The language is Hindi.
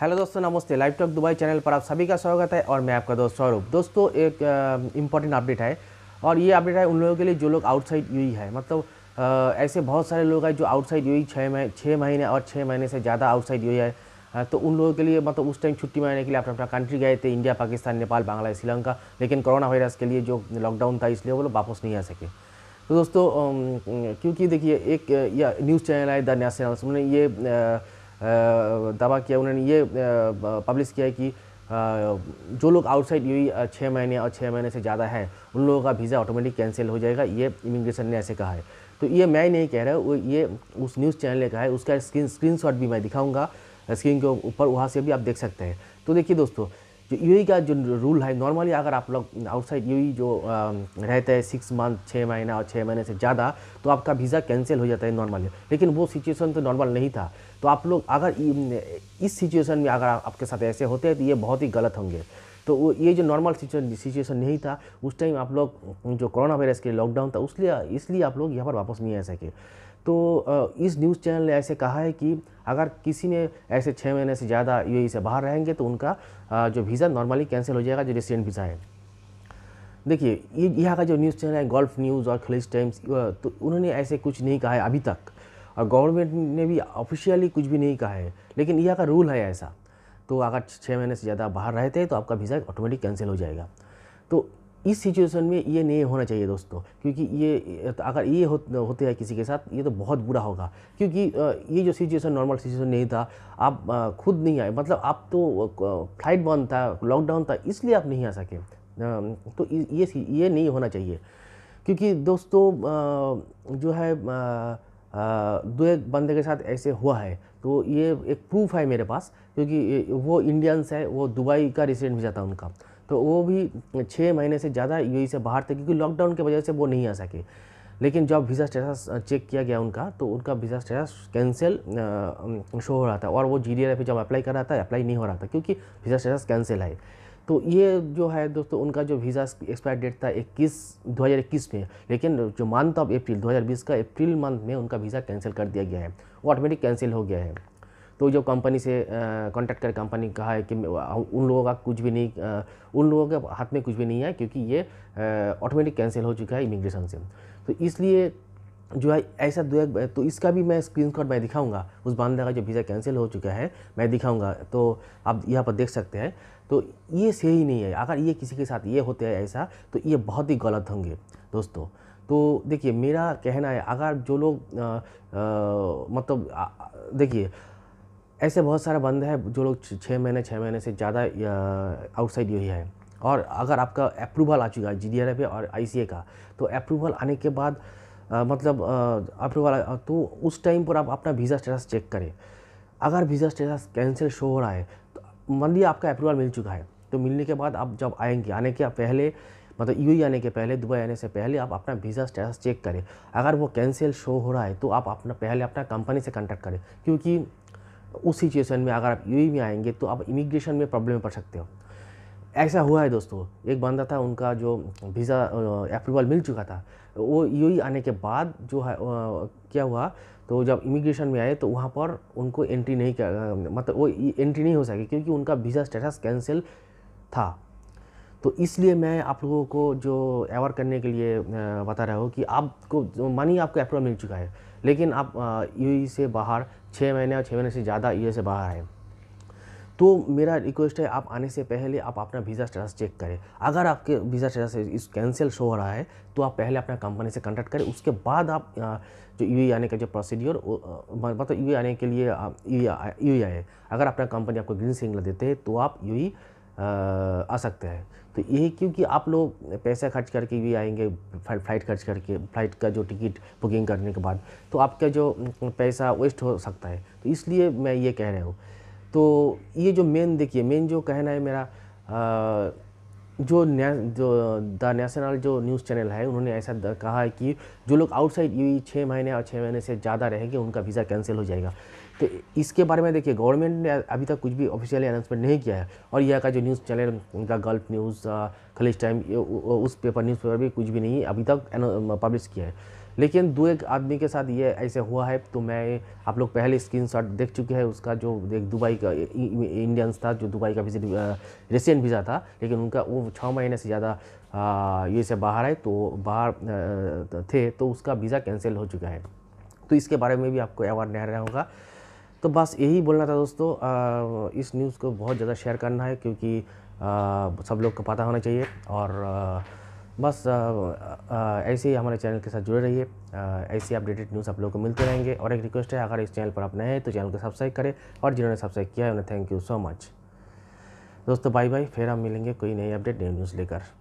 हेलो दोस्तों नमस्ते लाइव टॉक दुबई चैनल पर आप सभी का स्वागत है और मैं आपका दोस्त स्वरूप दोस्तों एक इम्पॉर्टेंट अपडेट है और ये अपडेट है उन लोगों के लिए जो लोग आउटसाइड यूई है मतलब आ, ऐसे बहुत सारे लोग हैं जो आउटसाइड यूई छः महीने छः महीने और छः महीने से ज़्यादा आउटसाइड यूई e है तो उन लोगों के लिए मतलब उस टाइम छुट्टी आने के लिए अपना अपना कंट्री गए थे इंडिया पाकिस्तान नेपाल बांग्लादेश श्रीलंका लेकिन कोरोना वायरस के लिए जो लॉकडाउन था इसलिए वो लोग वापस नहीं आ सके तो दोस्तों क्योंकि देखिए एक न्यूज़ चैनल है द नेशनल उन्होंने ये दावा किया उन्होंने ये पब्लिश किया है कि जो लोग आउटसाइड यू छः महीने और छः महीने से ज़्यादा हैं उन लोगों का वीज़ा ऑटोमेटिक कैंसिल हो जाएगा ये इमिग्रेशन ने ऐसे कहा है तो ये मैं ही नहीं कह रहा वो ये उस न्यूज़ चैनल ने कहा है उसका स्क्रीन स्क्रीन भी मैं दिखाऊँगा स्क्रीन के ऊपर वहाँ से भी आप देख सकते हैं तो देखिए दोस्तों जो यू का जो रूल है नॉर्मली अगर आप लोग आउटसाइड यू जो रहते हैं सिक्स मंथ छः महीना और छः महीने से ज़्यादा तो आपका वीज़ा कैंसिल हो जाता है नॉर्मली लेकिन वो सिचुएशन तो नॉर्मल नहीं था तो आप लोग अगर इस सिचुएशन में अगर आपके साथ ऐसे होते हैं तो ये बहुत ही गलत होंगे तो ये जो नॉर्मल सिचुएशन नहीं था उस टाइम आप लोग जो कोरोना वायरस के लॉकडाउन था उसलिए इसलिए आप लोग यहाँ पर वापस नहीं आ सके तो इस न्यूज़ चैनल ने ऐसे कहा है कि अगर किसी ने ऐसे छः महीने से ज़्यादा यू से बाहर रहेंगे तो उनका जो वीज़ा नॉर्मली कैंसिल हो जाएगा जो रेसिडेंट वीज़ा है देखिए ये यहाँ का जो न्यूज़ चैनल है गोल्फ न्यूज़ और खलीज टाइम्स तो उन्होंने ऐसे कुछ नहीं कहा है अभी तक और गवर्नमेंट ने भी ऑफिशियली कुछ भी नहीं कहा है लेकिन यहाँ का रूल है ऐसा तो अगर छः महीने से ज़्यादा बाहर रहते हैं तो आपका वीज़ा ऑटोमेटिक कैंसिल हो जाएगा तो इस सिचुएशन में ये नहीं होना चाहिए दोस्तों क्योंकि ये अगर ये हो, होते हैं किसी के साथ ये तो बहुत बुरा होगा क्योंकि ये जो सिचुएशन नॉर्मल सिचुएशन नहीं था आप खुद नहीं आए मतलब आप तो फ्लाइट बंद था लॉकडाउन था इसलिए आप नहीं आ सके तो ये ये नहीं होना चाहिए क्योंकि दोस्तों जो है दो एक बंदे के साथ ऐसे हुआ है तो ये एक प्रूफ है मेरे पास क्योंकि वो इंडियंस है वो दुबई का रेसिडेंट भी जाता उनका तो वो भी छः महीने से ज़्यादा यू से बाहर थे क्योंकि लॉकडाउन की वजह से वो नहीं आ सके लेकिन जब वीज़ा स्टेटस चेक किया गया उनका तो उनका वीज़ा स्टेटस कैंसिल शो हो रहा था और वो जी डी पे जब अप्लाई कर रहा था अप्लाई नहीं हो रहा था क्योंकि वीज़ा स्टेटस कैंसिल है तो ये जो है दोस्तों उनका जो वीज़ा एक्सपायर डेट था 21 2021 में लेकिन जो मंथ ऑफ अप्रैल 2020 का अप्रैल मंथ में उनका वीज़ा कैंसिल कर दिया गया है वो ऑटोमेटिक कैंसिल हो गया है तो जो कंपनी से कांटेक्ट कर कंपनी कहा है कि उन लोगों का कुछ भी नहीं उन लोगों के हाथ में कुछ भी नहीं है क्योंकि ये ऑटोमेटिक कैंसिल हो चुका है इमिग्रेशन से तो इसलिए जो है ऐसा दो तो इसका भी मैं शॉट मैं दिखाऊंगा उस बंदे का जो वीज़ा कैंसिल हो चुका है मैं दिखाऊंगा तो आप यहाँ पर देख सकते हैं तो ये सही नहीं है अगर ये किसी के साथ ये होते हैं ऐसा तो ये बहुत ही गलत होंगे दोस्तों तो देखिए मेरा कहना है अगर जो लोग मतलब देखिए ऐसे बहुत सारा बंद है जो लोग छः महीने छः महीने से ज़्यादा आउटसाइड यही है और अगर आपका अप्रूवल आ चुका है जी डी और आई का तो अप्रूवल आने के बाद आ, मतलब अप्रूवल तो उस टाइम पर आप अपना वीज़ा स्टेटस चेक करें अगर वीज़ा स्टेटस कैंसिल शो हो रहा है तो मान लिया आपका अप्रूवल मिल चुका है तो मिलने के बाद आप जब आएंगे आने के पहले मतलब यू आने के पहले दुबई आने से पहले आप अपना वीज़ा स्टेटस चेक करें अगर वो कैंसिल शो हो रहा है तो आप अपना पहले अपना कंपनी से कंटेक्ट करें क्योंकि उस सिचुएशन में अगर आप यू में आएंगे तो आप इमिग्रेशन में प्रॉब्लम पड़ सकते हो ऐसा हुआ है दोस्तों एक बंदा था उनका जो वीज़ा अप्रूवल मिल चुका था वो यू आने के बाद जो है क्या हुआ तो जब इमिग्रेशन में आए तो वहाँ पर उनको एंट्री नहीं मतलब वो एंट्री नहीं हो सके क्योंकि उनका वीज़ा स्टेटस कैंसिल था तो इसलिए मैं आप लोगों को जो एवर करने के लिए बता रहा हूँ कि आपको मनी आपको अप्रूवल मिल चुका है लेकिन आप यू e से बाहर छः महीने और छः महीने से ज़्यादा यू e से बाहर हैं तो मेरा रिक्वेस्ट है आप आने से पहले आप अपना वीज़ा स्टेटस चेक करें अगर आपके वीज़ा स्टेटस इस कैंसिल शो हो रहा है तो आप पहले अपना कंपनी से कॉन्टैक्ट करें उसके बाद आप जो यू e आने का जो प्रोसीड्योर मतलब यू आने के लिए यू आई अगर अपना कंपनी आपको ग्रीन सिग्नल देते हैं तो आप यू आ सकते हैं तो यही क्योंकि आप लोग पैसा खर्च करके भी आएंगे फ्लाइट खर्च करके फ्लाइट का जो टिकट बुकिंग करने के बाद तो आपका जो पैसा वेस्ट हो सकता है तो इसलिए मैं ये कह रहा हूँ तो ये जो मेन देखिए मेन जो कहना है मेरा आ, जो न्या जो द नेशनल जो न्यूज़ चैनल है उन्होंने ऐसा कहा है कि जो लोग आउटसाइड यू छः महीने और छः महीने से ज़्यादा रहेंगे उनका वीज़ा कैंसिल हो जाएगा तो इसके बारे में देखिए गवर्नमेंट ने अभी तक कुछ भी ऑफिशियली अनाउंसमेंट नहीं किया है और यह का जो न्यूज़ चैनल उनका गल्फ न्यूज़ खलिज टाइम उस पेपर न्यूज़ पेपर भी कुछ भी नहीं अभी तक पब्लिश किया है लेकिन दो एक आदमी के साथ ये ऐसे हुआ है तो मैं आप लोग पहले शॉट देख चुके हैं उसका जो एक दुबई का इंडियंस था जो दुबई का विजिट रेसिडेंट वीज़ा था लेकिन उनका वो छः महीने से ज़्यादा ये से बाहर है तो बाहर थे तो उसका वीज़ा कैंसिल हो चुका है तो इसके बारे में भी आपको अवार नहीं रहा होगा तो बस यही बोलना था दोस्तों आ, इस न्यूज़ को बहुत ज़्यादा शेयर करना है क्योंकि आ, सब लोग को पता होना चाहिए और आ, बस ऐसे ही हमारे चैनल के साथ जुड़े रहिए ऐसे अपडेटेड न्यूज़ आप लोगों को मिलते रहेंगे और एक रिक्वेस्ट है अगर इस चैनल पर आप नए हैं तो चैनल को सब्सक्राइब करें और जिन्होंने सब्सक्राइब किया है उन्हें थैंक यू सो मच दोस्तों बाय बाय फिर हम मिलेंगे कोई नई अपडेट नई न्यूज़ लेकर